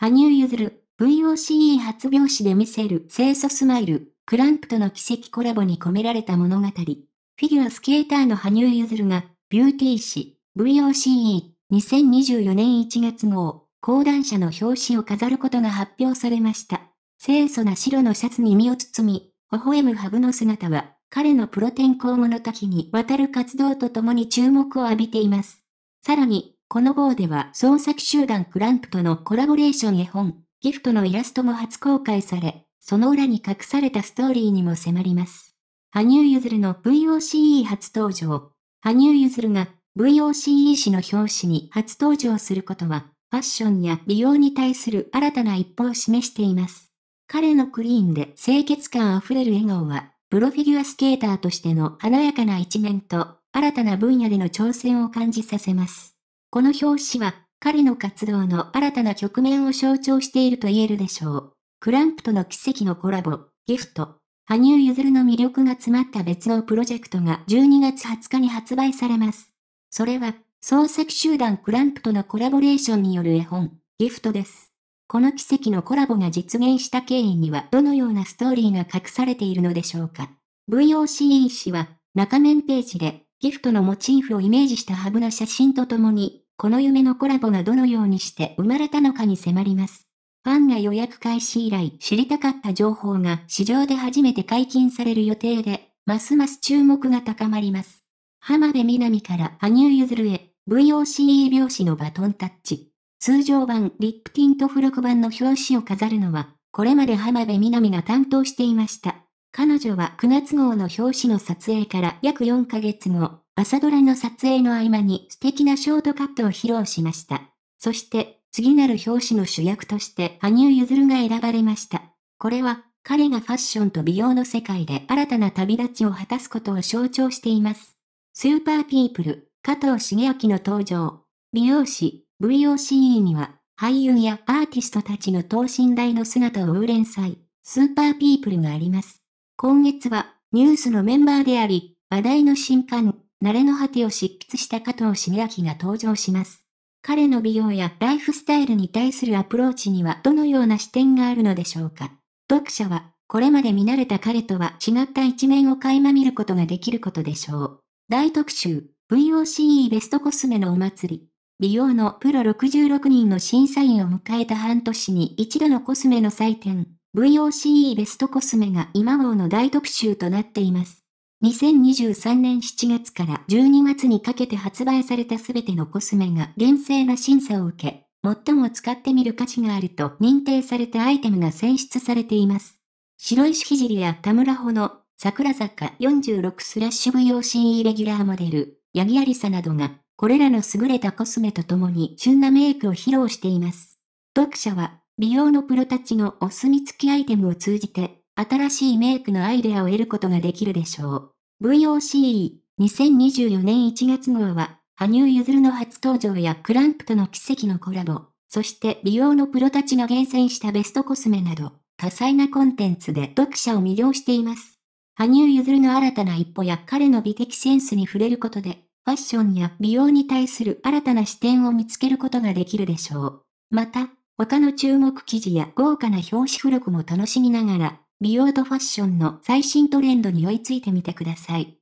羽生結弦、VOCE 発表誌で見せる清楚スマイル、クランプとの奇跡コラボに込められた物語。フィギュアスケーターの羽生結弦が、ビューティー誌、VOCE、2024年1月号、講談社の表紙を飾ることが発表されました。清楚な白のシャツに身を包み、微笑むハブの姿は、彼のプロ転向後の滝にわたる活動とともに注目を浴びています。さらに、この号では創作集団クランプとのコラボレーション絵本、ギフトのイラストも初公開され、その裏に隠されたストーリーにも迫ります。羽生結弦の VOCE 初登場。羽生結弦が VOCE 誌の表紙に初登場することは、ファッションや美容に対する新たな一歩を示しています。彼のクリーンで清潔感あふれる笑顔は、プロフィギュアスケーターとしての華やかな一面と、新たな分野での挑戦を感じさせます。この表紙は、彼の活動の新たな局面を象徴していると言えるでしょう。クランプとの奇跡のコラボ、ギフト。羽生結弦の魅力が詰まった別のプロジェクトが12月20日に発売されます。それは、創作集団クランプとのコラボレーションによる絵本、ギフトです。この奇跡のコラボが実現した経緯にはどのようなストーリーが隠されているのでしょうか。VOCE 氏は、中面ページで、ギフトのモチーフをイメージしたハブの写真とともに、この夢のコラボがどのようにして生まれたのかに迫ります。ファンが予約開始以来知りたかった情報が市場で初めて解禁される予定で、ますます注目が高まります。浜辺美波から羽生結弦へ、VOCE 拍子のバトンタッチ。通常版リップティント付録版の表紙を飾るのは、これまで浜辺美波が担当していました。彼女は9月号の表紙の撮影から約4ヶ月後、朝ドラの撮影の合間に素敵なショートカットを披露しました。そして、次なる表紙の主役として羽生結弦が選ばれました。これは、彼がファッションと美容の世界で新たな旅立ちを果たすことを象徴しています。スーパーピープル、加藤茂明の登場。美容師、VOCE には、俳優やアーティストたちの等身大の姿を追連載、スーパーピープルがあります。今月は、ニュースのメンバーであり、話題の新刊、慣れの果てを執筆した加藤茂明が登場します。彼の美容やライフスタイルに対するアプローチにはどのような視点があるのでしょうか。読者は、これまで見慣れた彼とは違った一面を垣間見ることができることでしょう。大特集、VOCE ベストコスメのお祭り。美容のプロ66人の審査員を迎えた半年に一度のコスメの祭典、VOCE ベストコスメが今号の大特集となっています。2023年7月から12月にかけて発売されたすべてのコスメが厳正な審査を受け、最も使ってみる価値があると認定されたアイテムが選出されています。白石ひじりや田村穂の桜坂46スラッシュ VOC レギュラーモデル、ヤギアリサなどが、これらの優れたコスメとともに旬なメイクを披露しています。読者は、美容のプロたちのお墨付きアイテムを通じて新しいメイクのアイデアを得ることができるでしょう。VOCE、2024年1月号は、羽生結弦の初登場やクランプとの奇跡のコラボ、そして美容のプロたちが厳選したベストコスメなど、多彩なコンテンツで読者を魅了しています。羽生結弦の新たな一歩や彼の美的センスに触れることで、ファッションや美容に対する新たな視点を見つけることができるでしょう。また、他の注目記事や豪華な表紙付録も楽しみながら、美容とファッションの最新トレンドに追いついてみてください。